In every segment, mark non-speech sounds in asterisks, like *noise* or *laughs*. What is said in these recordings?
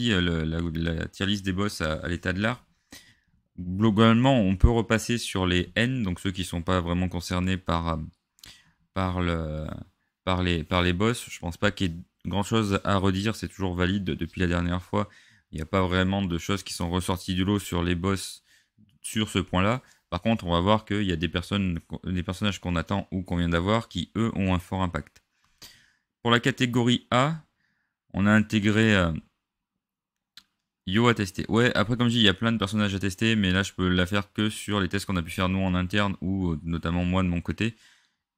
Euh, la, la, tier des boss à, l'état de l'art. Globalement, on peut repasser sur les N, donc ceux qui ne sont pas vraiment concernés par, euh, par, le, par, les, par les boss. Je pense pas qu'il y ait grand chose à redire, c'est toujours valide depuis la dernière fois. Il n'y a pas vraiment de choses qui sont ressorties du lot sur les boss sur ce point-là. Par contre, on va voir qu'il y a des personnes, des personnages qu'on attend ou qu'on vient d'avoir qui, eux, ont un fort impact. Pour la catégorie A, on a intégré euh, Yo à tester. Ouais, après comme je dis, il y a plein de personnages à tester, mais là je peux la faire que sur les tests qu'on a pu faire nous en interne ou euh, notamment moi de mon côté.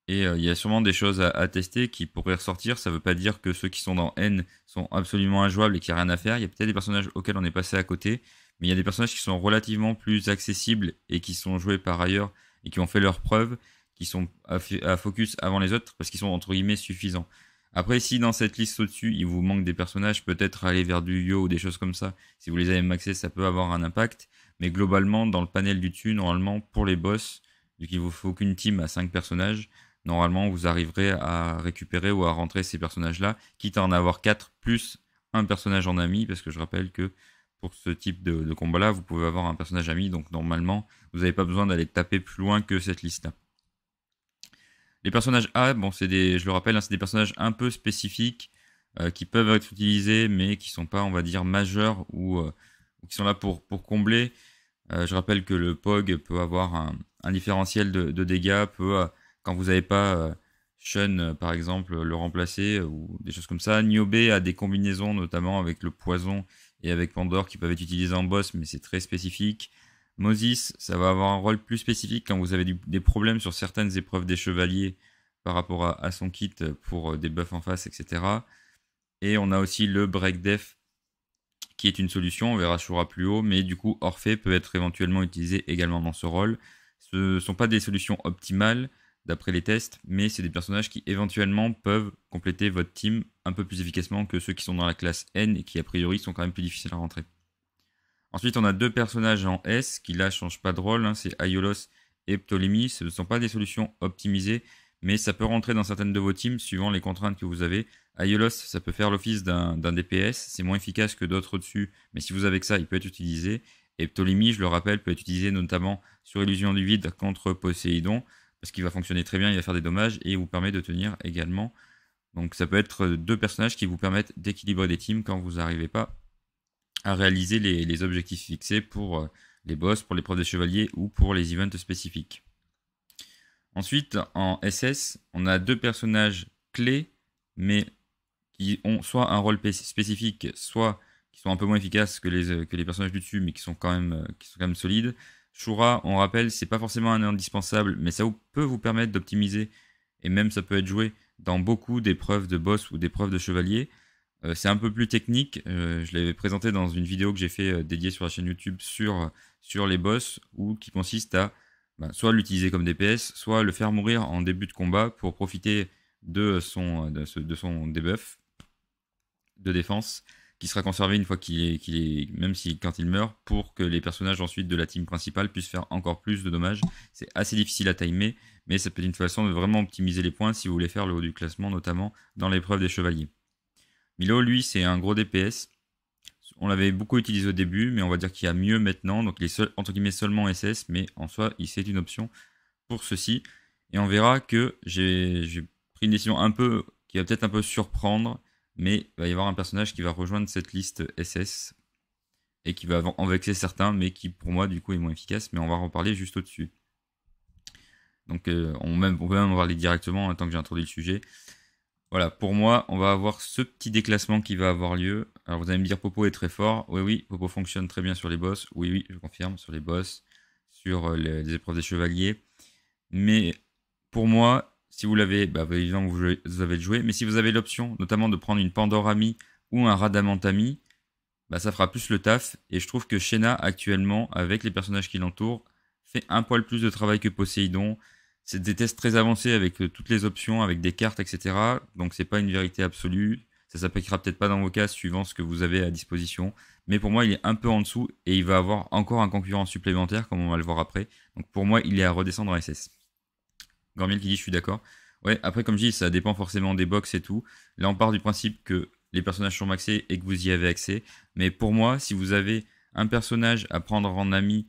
Et euh, il y a sûrement des choses à, tester qui pourraient ressortir. Ça ne veut pas dire que ceux qui sont dans N sont absolument injouables et qu'il n'y a rien à faire. Il y a peut-être des personnages auxquels on est passé à côté, mais il y a des personnages qui sont relativement plus accessibles et qui sont joués par ailleurs et qui ont fait leurs preuves, qui sont à, à focus avant les autres parce qu'ils sont entre guillemets suffisants. Après, si dans cette liste au-dessus, il vous manque des personnages, peut-être aller vers du Yo ou des choses comme ça. Si vous les avez maxés, ça peut avoir un impact. Mais globalement, dans le panel du dessus, normalement, pour les boss, vu qu'il vous faut qu'une team à 5 personnages, normalement, vous arriverez à récupérer ou à rentrer ces personnages-là, quitte à en avoir 4 plus un personnage en ami, parce que je rappelle que pour ce type de, de combat-là, vous pouvez avoir un personnage ami, donc normalement, vous n'avez pas besoin d'aller taper plus loin que cette liste-là. Les personnages A, bon, c'est des, je le rappelle, hein, c'est des personnages un peu spécifiques euh, qui peuvent être utilisés, mais qui sont pas, on va dire, majeurs ou euh, qui sont là pour, combler. Euh, je rappelle que le POG peut avoir un, différentiel de, dégâts, peut, quand vous n'avez pas Shun, par exemple, le remplacer ou des choses comme ça. Niobe a des combinaisons, notamment avec le poison et avec Pandore, qui peuvent être utilisés en boss, mais c'est très spécifique. Moses, ça va avoir un rôle plus spécifique quand vous avez des problèmes sur certaines épreuves des chevaliers par rapport à, son kit pour euh, des buffs en face, etc. Et on a aussi le break def qui est une solution, on verra Shura plus haut, mais du coup Orphée peut être éventuellement utilisé également dans ce rôle. Ce ne sont pas des solutions optimales d'après les tests, mais c'est des personnages qui éventuellement peuvent compléter votre team un peu plus efficacement que ceux qui sont dans la classe N et qui a priori sont quand même plus difficiles à rentrer. Ensuite, on a deux personnages en S qui là changent pas de rôle. Hein. c'est Aiolos et Ptolémy. Ce ne sont pas des solutions optimisées, mais ça peut rentrer dans certaines de vos teams suivant les contraintes que vous avez. Aiolos, ça peut faire l'office d'un DPS. C'est moins efficace que d'autres au-dessus, mais si vous avez que ça, il peut être utilisé. Et je le rappelle, peut être utilisé notamment sur Illusion du Vide contre Poséidon, parce qu'il va fonctionner très bien, il va faire des dommages et il vous permet de tenir également. Donc ça peut être deux personnages qui vous permettent d'équilibrer des teams quand vous n'arrivez pas à réaliser les, objectifs fixés pour euh, les boss, pour l'épreuve de chevaliers ou pour les events spécifiques. Ensuite, en SS, on a deux personnages clés, mais qui ont soit un rôle spécifique, soit qui sont un peu moins efficaces que les, euh, personnages du dessus, mais qui sont quand même, euh, qui sont quand même solides. Shura, on rappelle, c'est pas forcément un indispensable, mais ça peut vous permettre d'optimiser, et même ça peut être joué dans beaucoup d'épreuves de boss ou d'épreuves de chevalier. Euh, c'est un peu plus technique. Euh, je l'avais présenté dans une vidéo que j'ai fait euh, dédiée sur la chaîne YouTube sur, sur les boss, ou qui consiste à ben, soit l'utiliser comme DPS, soit le faire mourir en début de combat pour profiter de son, de, de debuff de défense qui sera conservé une fois qu'il est, qu'il est, même si quand il meurt, pour que les personnages ensuite de la team principale puissent faire encore plus de dommages. C'est assez difficile à timer, mais ça peut être une façon de vraiment optimiser les points si vous voulez faire le haut du classement, notamment dans l'épreuve des chevaliers. Milo, lui, c'est un gros DPS. On l'avait beaucoup utilisé au début, mais on va dire qu'il y a mieux maintenant. Donc il est entre guillemets seulement SS, mais en soi, c'est une option pour ceci. Et on verra que j'ai pris une décision un peu qui va peut-être un peu surprendre, mais il va y avoir un personnage qui va rejoindre cette liste SS et qui va en vexer certains, mais qui pour moi du coup est moins efficace, mais on va en parler juste au-dessus. Donc euh, on, même, peut même en parler directement hein, tant que j'ai introduit le sujet. Voilà, pour moi, on va avoir ce petit déclassement qui va avoir lieu. Alors vous allez me dire, Popo est très fort. Oui, oui, Popo fonctionne très bien sur les boss. Oui, oui, je confirme, sur les boss, sur euh, les, épreuves des chevaliers. Mais pour moi, si vous l'avez, bah, bah, évidemment, vous, vous avez joué. Mais si vous avez l'option, notamment de prendre une Pandorami ou un Radamantami, bah, ça fera plus le taf. Et je trouve que Shena, actuellement, avec les personnages qui l'entourent, fait un poil plus de travail que Poséidon. C'est des tests très avancés avec euh, toutes les options, avec des cartes, etc. Donc c'est pas une vérité absolue. Ça s'appliquera peut-être pas dans vos cas suivant ce que vous avez à disposition. Mais pour moi, il est un peu en dessous et il va avoir encore un concurrent supplémentaire, comme on va le voir après. Donc pour moi, il est à redescendre en SS. Gormiel qui dit je suis d'accord. Ouais, après comme je dis, ça dépend forcément des box et tout. Là, on part du principe que les personnages sont maxés et que vous y avez accès. Mais pour moi, si vous avez un personnage à prendre en ami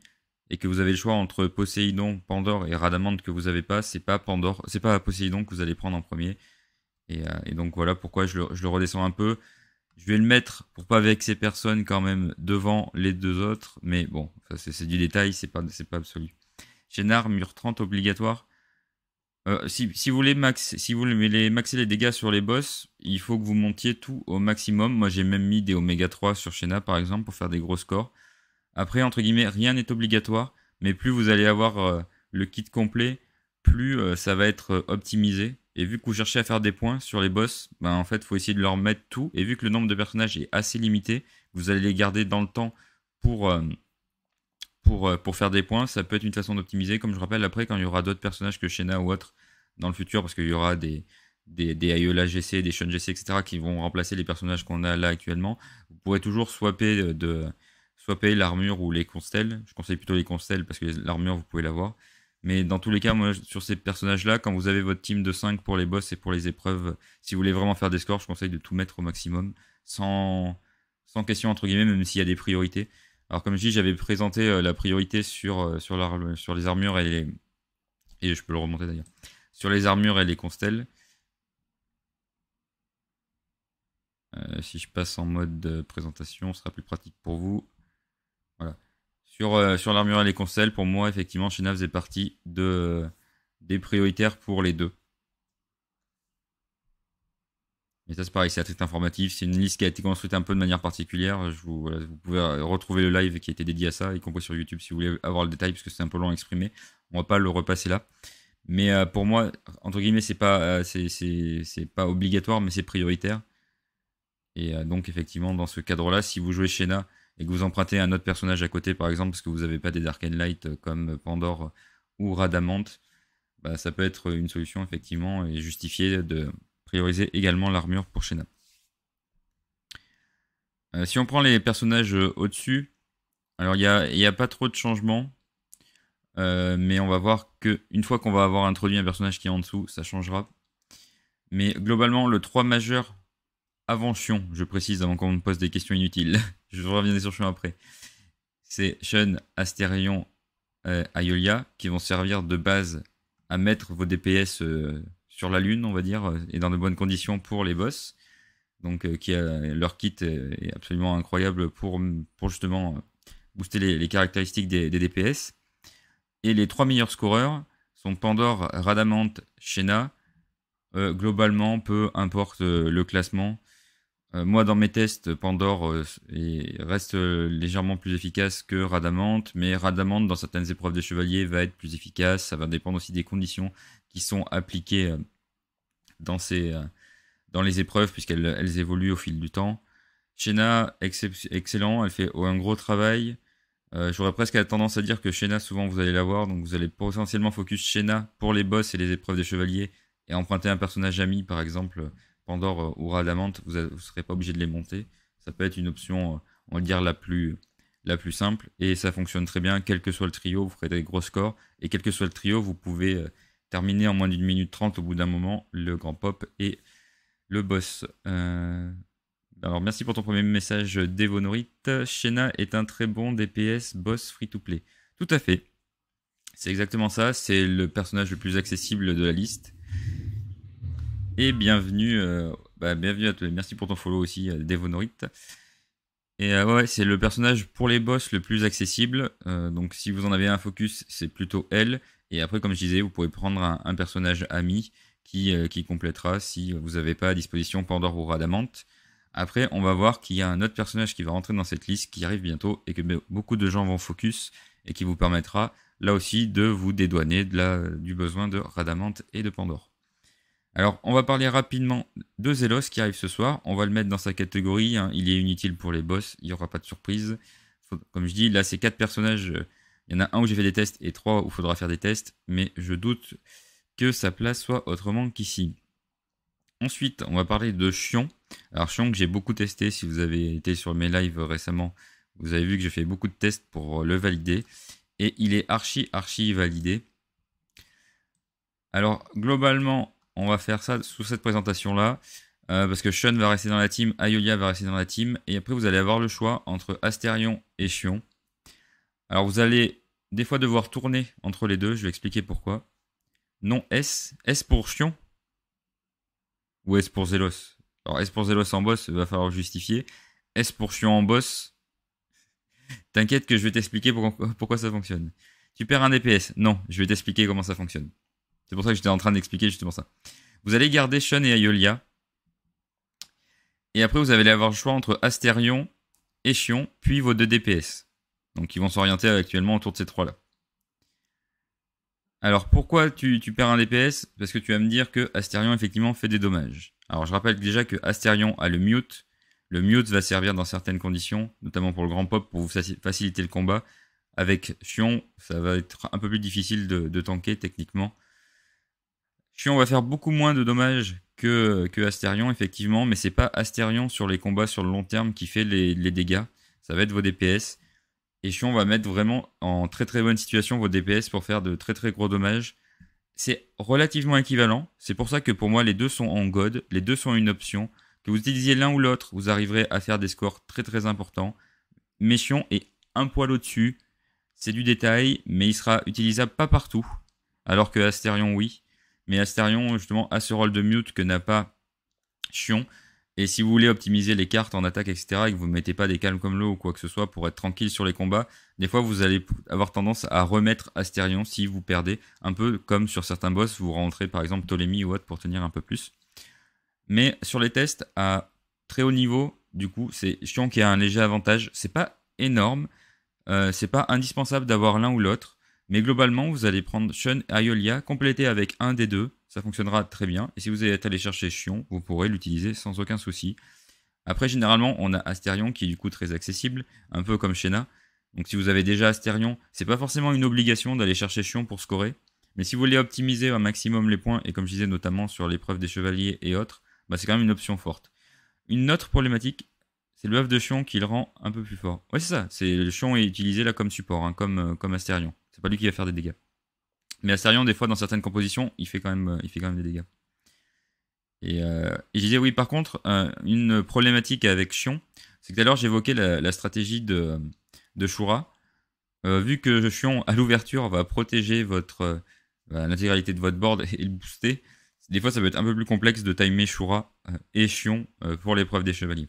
et que vous avez le choix entre Poséidon, Pandore et Radamante que vous n'avez pas, c'est pas Pandore, c'est pas Poséidon que vous allez prendre en premier. Et, euh, donc voilà pourquoi je le, redescends un peu. Je vais le mettre pour pas vexer personne quand même devant les deux autres, mais bon, c'est du détail, c'est pas, pas absolu. Génard, mur 30 obligatoire. Euh, si, si, vous voulez max, si vous voulez maxer les dégâts sur les boss, il faut que vous montiez tout au maximum. Moi j'ai même mis des oméga 3 sur Shena par exemple pour faire des gros scores. Après, entre guillemets, rien n'est obligatoire, mais plus vous allez avoir euh, le kit complet, plus euh, ça va être euh, optimisé. Et vu que vous cherchez à faire des points sur les boss, ben, en fait, faut essayer de leur mettre tout. Et vu que le nombre de personnages est assez limité, vous allez les garder dans le temps pour, pour, pour faire des points. Ça peut être une façon d'optimiser. Comme je rappelle, après, quand il y aura d'autres personnages que Shena ou autre dans le futur, parce qu'il y aura des, des, des Ayola GC, des Shun GC, etc., qui vont remplacer les personnages qu'on a là actuellement, vous pourrez toujours swapper de soit payer l'armure ou les constels. Je conseille plutôt les constels parce que l'armure, vous pouvez l'avoir. Mais dans tous les cas, moi, sur ces personnages-là, quand vous avez votre team de 5 pour les boss et pour les épreuves, si vous voulez vraiment faire des scores, je conseille de tout mettre au maximum, sans, sans question entre guillemets, même s'il y a des priorités. Alors comme je dis, j'avais présenté euh, la priorité sur, euh, sur, les armures et les... Et je peux le remonter d'ailleurs. Sur les armures et les constels. Euh, si je passe en mode présentation, ce sera plus pratique pour vous. Sur, euh, sur l'armure et les conseils, pour moi, effectivement, Shena faisait partie de, des prioritaires pour les deux. Mais ça, c'est pareil, c'est à informatif. C'est une liste qui a été construite un peu de manière particulière. Je vous, vous, pouvez retrouver le live qui a été dédié à ça, y compris sur YouTube si vous voulez avoir le détail, parce que c'est un peu long à exprimer. On va pas le repasser là. Mais euh, pour moi, entre guillemets, c'est pas, euh, c'est, pas obligatoire, mais c'est prioritaire. Et donc, effectivement, dans ce cadre-là, si vous jouez Shena et que vous empruntez un autre personnage à côté, par exemple, parce que vous n'avez pas des Dark and Light euh, comme Pandore ou Radamante, bah, ça peut être une solution effectivement et justifiée de prioriser également l'armure pour Shena. Euh, si on prend les personnages euh, au-dessus, alors il n'y a, pas trop de changements, mais on va voir qu'une fois qu'on va avoir introduit un personnage qui est en dessous, ça changera. Mais globalement, le 3 majeur avant Chion, je précise avant qu'on me pose des questions inutiles. *laughs* je reviendrai sur Chion après. C'est Shen, Asterion, euh, Ayolia qui vont servir de base à mettre vos DPS euh, sur la lune, on va dire, euh, et dans de bonnes conditions pour les boss. Donc leur kit est absolument incroyable pour, justement booster les, caractéristiques des, DPS. Et les trois meilleurs scoreurs sont Pandore, Radamante, Shena. globalement, peu importe le classement, euh, moi, dans mes tests, Pandore euh, reste euh, légèrement plus efficace que Radamante, mais Radamante, dans certaines épreuves de chevaliers va être plus efficace. Ça va dépendre aussi des conditions qui sont appliquées dans, dans les épreuves, puisqu'elles elles évoluent au fil du temps. Shena, excellent, elle fait un gros travail. J'aurais presque la tendance à dire que Shena, souvent, vous allez l'avoir, donc vous allez potentiellement focus Shena pour les boss et les épreuves de chevaliers et emprunter un personnage ami, par exemple, Pandore euh, ou Radamante, vous ne serez pas obligé de les monter. Ça peut être une option, euh, on va dire, la plus, la plus simple. Et ça fonctionne très bien, quel que soit le trio, vous ferez des gros scores. Et quel que soit le trio, vous pouvez euh, terminer en moins d'une minute trente au bout d'un moment le grand pop et le boss. Alors merci pour ton premier message, Devonorite. Shena est un très bon DPS boss free-to-play. Tout à fait. C'est exactement ça, c'est le personnage le plus accessible de la liste. Et bienvenue, euh, bah, bienvenue à tous. Merci pour ton follow aussi, euh, Devonorite, Et euh, ouais, c'est le personnage pour les boss le plus accessible. donc si vous en avez un focus, c'est plutôt elle. Et après, comme je disais, vous pouvez prendre un, personnage ami qui, qui complétera si vous n'avez pas à disposition Pandore ou Radamante. Après, on va voir qu'il y a un autre personnage qui va rentrer dans cette liste, qui arrive bientôt et que ben, beaucoup de gens vont focus et qui vous permettra là aussi de vous dédouaner du besoin de Radamante et de Pandore. Alors, on va parler rapidement de Zelos qui arrive ce soir. On va le mettre dans sa catégorie. Hein. Il est inutile pour les boss. Il n'y aura pas de surprise. comme je dis, là, c'est quatre personnages. Euh, il y en a un où j'ai fait des tests et trois où il faudra faire des tests. Mais je doute que sa place soit autrement qu'ici. Ensuite, on va parler de Chion. Alors, Chion que j'ai beaucoup testé. Si vous avez été sur mes lives récemment, vous avez vu que j'ai fait beaucoup de tests pour euh, le valider. Et il est archi, archi validé. Alors, globalement, on va faire ça sous cette présentation-là. Euh, parce que Sean va rester dans la team, Ayolia va rester dans la team. Et après, vous allez avoir le choix entre Astérion et Chion. Alors, vous allez des fois devoir tourner entre les deux. Je vais expliquer pourquoi. Non, S. S pour Chion Ou S pour Zelos Alors, S pour Zelos en boss, il va falloir justifier. S pour Chion en boss. T'inquiète que je vais t'expliquer pourquoi ça fonctionne. Tu perds un DPS. Non, je vais t'expliquer comment ça fonctionne. C'est pour ça que j'étais en train d'expliquer justement ça. Vous allez garder Sean et Ayolia. Et après, vous allez avoir le choix entre et Shion, puis vos deux DPS. Donc, ils vont s'orienter actuellement autour de ces trois-là. Alors, pourquoi tu, perds un DPS Parce que tu vas me dire que Astérion, effectivement, fait des dommages. Alors, je rappelle déjà que Astérion a le mute. Le mute va servir dans certaines conditions, notamment pour le grand pop, pour vous faciliter le combat. Avec Chion, ça va être un peu plus difficile de tanker techniquement Chion va faire beaucoup moins de dommages que, que Astérion, effectivement, mais c'est pas Astérion sur les combats sur le long terme qui fait les, dégâts. Ça va être vos DPS. Et Chion va mettre vraiment en très très bonne situation vos DPS pour faire de très très gros dommages. C'est relativement équivalent. C'est pour ça que pour moi, les deux sont en god. Les deux sont une option. Que vous utilisiez l'un ou l'autre, vous arriverez à faire des scores très très importants. Mais Chion est un poil au-dessus. C'est du détail, mais il sera utilisable pas partout. Alors que Astérion, oui. Mais Asterion justement, a ce rôle de mute que n'a pas Chion. Et si vous voulez optimiser les cartes en attaque, etc., et que vous ne mettez pas des calmes comme l'eau ou quoi que ce soit pour être tranquille sur les combats, des fois vous allez avoir tendance à remettre Astérion si vous perdez, un peu comme sur certains boss, vous rentrez par exemple Ptolemy ou autre pour tenir un peu plus. Mais sur les tests à très haut niveau, du coup, c'est Chion qui a un léger avantage. C'est pas énorme, euh, c'est pas indispensable d'avoir l'un ou l'autre, mais globalement, vous allez prendre et Ayolia complété avec un des deux. Ça fonctionnera très bien. Et si vous êtes allé chercher Chion, vous pourrez l'utiliser sans aucun souci. Après, généralement, on a Asterion qui est du coup très accessible, un peu comme Shena. Donc si vous avez déjà Asterion, c'est pas forcément une obligation d'aller chercher Chion pour scorer. Mais si vous voulez optimiser un maximum les points, et comme je disais notamment sur l'épreuve des chevaliers et autres, bah, c'est quand même une option forte. Une autre problématique, c'est le buff de Shion qui le rend un peu plus fort. Oui c'est ça, c'est, le Chion est utilisé là comme support, hein, comme, euh, comme Asterion. C'est pas lui qui va faire des dégâts. Mais Asterion, des fois, dans certaines compositions, il fait quand même, euh, il fait quand même des dégâts. Et, euh, je disais, oui, par contre, euh, une problématique avec Chion, c'est que tout à l'heure, j'évoquais la, stratégie de, de Shura. vu que Chion, à l'ouverture, va protéger votre bah, l'intégralité de votre board *laughs* et, le booster, des fois, ça peut être un peu plus complexe de timer Shura et Chion pour l'épreuve des chevaliers.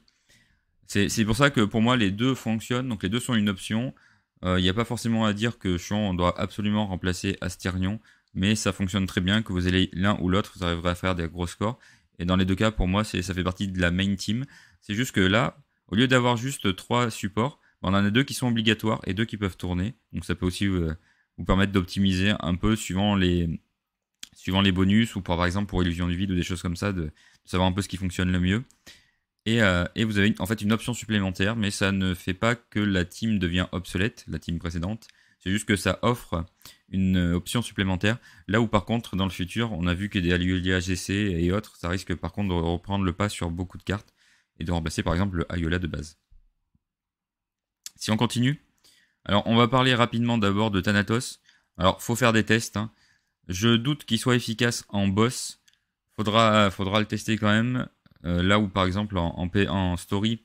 C'est pour ça que pour moi, les deux fonctionnent. Donc, les deux sont une option. Il euh, n'y a pas forcément à dire que Chouan doit absolument remplacer Astérion, mais ça fonctionne très bien, que vous allez l'un ou l'autre, vous arriverez à faire des gros scores. Et dans les deux cas, pour moi, ça fait partie de la main team. C'est juste que là, au lieu d'avoir juste trois supports, ben, on en a deux qui sont obligatoires et deux qui peuvent tourner. Donc ça peut aussi euh, vous permettre d'optimiser un peu suivant les, suivant les bonus ou par exemple pour illusion du vide ou des choses comme ça, de, savoir un peu ce qui fonctionne le mieux. Euh, et, vous avez en fait une option supplémentaire, mais ça ne fait pas que la team devient obsolète, la team précédente. C'est juste que ça offre une euh, option supplémentaire. Là où par contre, dans le futur, on a vu que des Ayola GC et autres, ça risque par contre de reprendre le pas sur beaucoup de cartes et de remplacer par exemple le Ayola de base. Si on continue, alors on va parler rapidement d'abord de Thanatos. Alors faut faire des tests. Hein. Je doute qu'il soit efficace en boss. Faudra, faudra le tester quand même. Euh, là où par exemple en, story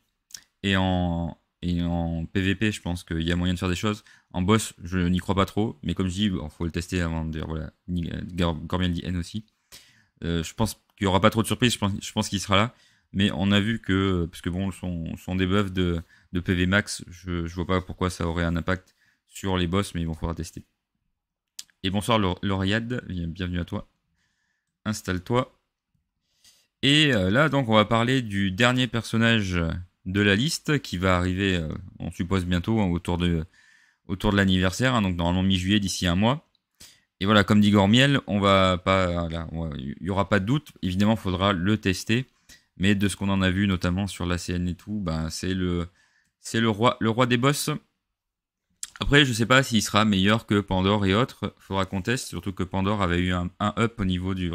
et en, PVP, je pense qu'il y a moyen de faire des choses. En boss, je n'y crois pas trop, mais comme je dis, il faut le tester avant de dire, voilà, euh, dit N aussi. Euh, je pense qu'il n'y aura pas trop de surprises, je pense, qu'il sera là. Mais on a vu que, parce que bon, son, des debuff de, PV max, je ne vois pas pourquoi ça aurait un impact sur les boss, mais il va faudra tester. Et bonsoir Lauriade, bienvenue à toi. Installe-toi. Et euh, là, donc, on va parler du dernier personnage de la liste qui va arriver, euh, on suppose bientôt, hein, autour de, autour de l'anniversaire, hein, donc normalement mi-juillet, d'ici un mois. Et voilà, comme dit Gormiel, on va pas, il n'y aura pas de doute. Évidemment, il faudra le tester, mais de ce qu'on en a vu, notamment sur la CN et tout, ben, c'est le, le roi, le roi des boss. Après, je ne sais pas s'il sera meilleur que Pandore et autres. Il Faudra qu'on teste, surtout que Pandore avait eu un, up au niveau du,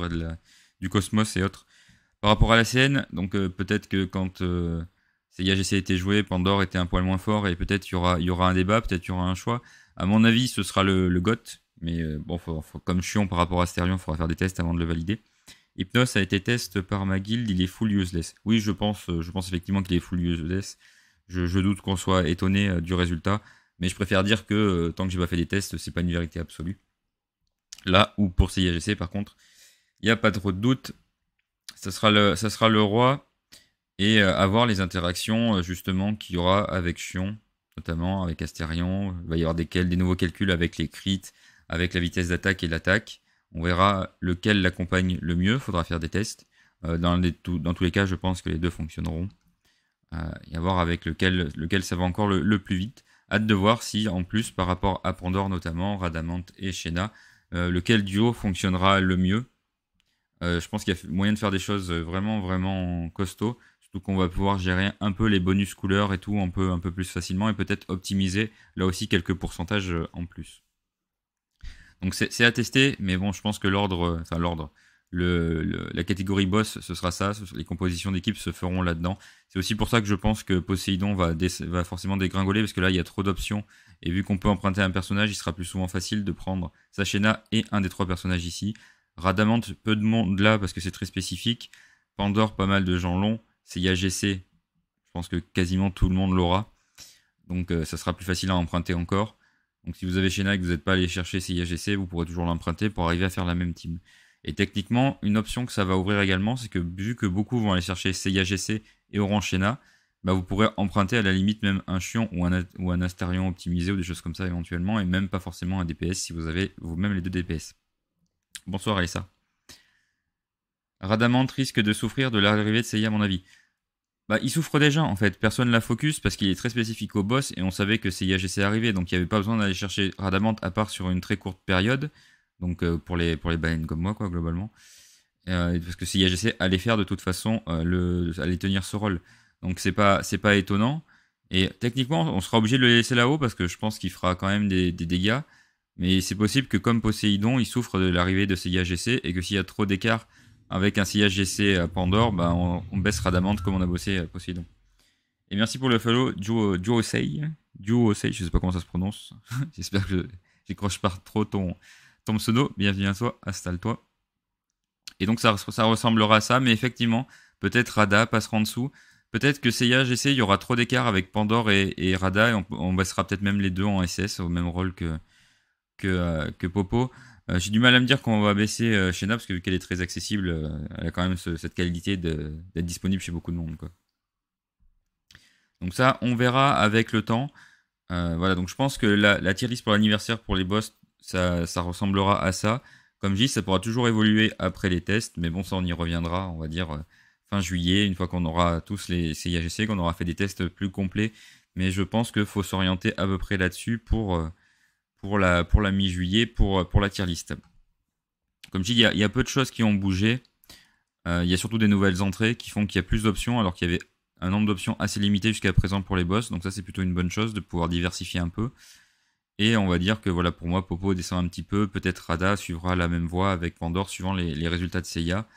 du cosmos et autres. Par rapport à la scène, donc euh, peut-être que quand euh, a été joué, Pandore était un poil moins fort et peut-être y aura, y aura un débat, peut-être y aura un choix. À mon avis, ce sera le, le GOT, mais euh, bon, comme chiant par rapport à Sterion, il faudra faire des tests avant de le valider. Hypnos a été testé par ma guilde, il est full useless. Oui, je pense, euh, je pense effectivement qu'il est full useless. Je, doute qu'on soit étonné du résultat, mais je préfère dire que tant que j'ai pas fait des tests, c'est pas une vérité absolue. Là où pour CIAGC, par contre, il n'y a pas trop de doute ce sera le, ça sera le roi et avoir euh, les interactions euh, justement qu'il y aura avec Chion, notamment avec Astérion. Il va y avoir des, nouveaux calculs avec les crits, avec la vitesse d'attaque et l'attaque. On verra lequel l'accompagne le mieux, Il faudra faire des tests. Euh, dans, dans, tous les cas, je pense que les deux fonctionneront. et avoir avec lequel, lequel ça va encore le, plus vite. Hâte de voir si, en plus, par rapport à Pandore notamment, Radamante et Shena, lequel duo fonctionnera le mieux euh, je pense qu'il y a moyen de faire des choses euh, vraiment, vraiment costauds. Surtout qu'on va pouvoir gérer un peu les bonus couleurs et tout un peu, un peu plus facilement et peut-être optimiser là aussi quelques pourcentages euh, en plus. Donc c'est à tester, mais bon, je pense que l'ordre, enfin l'ordre, la catégorie boss, ce sera ça. Les compositions d'équipe se feront là-dedans. C'est aussi pour ça que je pense que Poséidon va, va forcément dégringoler, parce que là, il y a trop d'options. Et vu qu'on peut emprunter un personnage, il sera plus souvent facile de prendre Sachena et un des trois personnages ici. Radamante, peu de monde là parce que c'est très spécifique. Pandore, pas mal de gens l'ont. C'est je pense que quasiment tout le monde l'aura. Donc euh, ça sera plus facile à emprunter encore. Donc si vous avez Shena et que vous n'êtes pas allé chercher CIAGC, vous pourrez toujours l'emprunter pour arriver à faire la même team. Et techniquement, une option que ça va ouvrir également, c'est que vu que beaucoup vont aller chercher CIAGC et Orange Shena, bah, vous pourrez emprunter à la limite même un Chion ou un, ou un optimisé ou des choses comme ça éventuellement, et même pas forcément un DPS si vous avez vous-même les deux DPS. Bonsoir Alessa. Radamante risque de souffrir de l'arrivée de Seiya, à mon avis. Bah, il souffre déjà en fait. Personne ne la focus parce qu'il est très spécifique au boss et on savait que Seiya GC arrivé donc il n'y avait pas besoin d'aller chercher Radamante à part sur une très courte période. Donc euh, pour les pour les baleines comme moi quoi globalement. Euh, parce que Seiya GC allait faire de toute façon euh, allait tenir ce rôle. Donc c'est pas pas étonnant et techniquement on sera obligé de le laisser là-haut parce que je pense qu'il fera quand même des dégâts. Mais c'est possible que comme Poséidon, il souffre de l'arrivée de ce GC et que s'il y a trop d'écart avec un sillage GC à Pandore, ben, on, baisse baissera d'amende comme on a bossé à euh, Poséidon. Et merci pour le follow, Duo, Sei. Duo Sei, je sais pas comment ça se prononce. *laughs* J'espère que j'écroche pas trop ton, ton pseudo. Bienvenue à toi, installe-toi. Et donc ça, ça ressemblera à ça, mais effectivement, peut-être Rada passera en dessous. Peut-être que Seiya GC, il y aura trop d'écart avec Pandore et, Rada, et on baissera peut-être même les deux en SS au même rôle que, euh, que, Popo. Euh, j'ai du mal à me dire qu'on va baisser chez euh, Shena parce que vu qu'elle est très accessible, elle a quand même cette qualité d'être disponible chez beaucoup de monde. Donc ça, on verra avec le temps. voilà, donc je pense que la, la tier list pour l'anniversaire pour les boss, ça, ça, ressemblera à ça. Comme je dis, ça pourra toujours évoluer après les tests, mais bon, ça on y reviendra, on va dire fin juillet, une fois qu'on aura tous les CIAGC, qu'on aura fait des tests plus complets. Mais je pense qu'il faut s'orienter à peu près là-dessus pour pour la, pour la mi-juillet pour, pour la tier list. Comme je dis, il y, a, peu de choses qui ont bougé. Euh, il y a surtout des nouvelles entrées qui font qu'il y a plus d'options alors qu'il y avait un nombre d'options assez limité jusqu'à présent pour les boss. Donc ça c'est plutôt une bonne chose de pouvoir diversifier un peu. Et on va dire que voilà pour moi Popo descend un petit peu, peut-être Rada suivra la même voie avec Pandore suivant les, résultats de Seiya.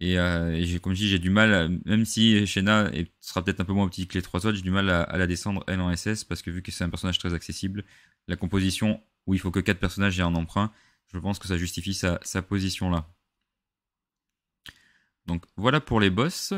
Et, euh, comme je dis, j'ai du mal, même si Shena sera peut-être un peu moins petite que les trois autres, j'ai du mal à, à, la descendre elle en SS parce que vu que c'est un personnage très accessible, la composition où il faut que quatre personnages aient un emprunt, je pense que ça justifie sa, sa position là. Donc voilà pour les boss.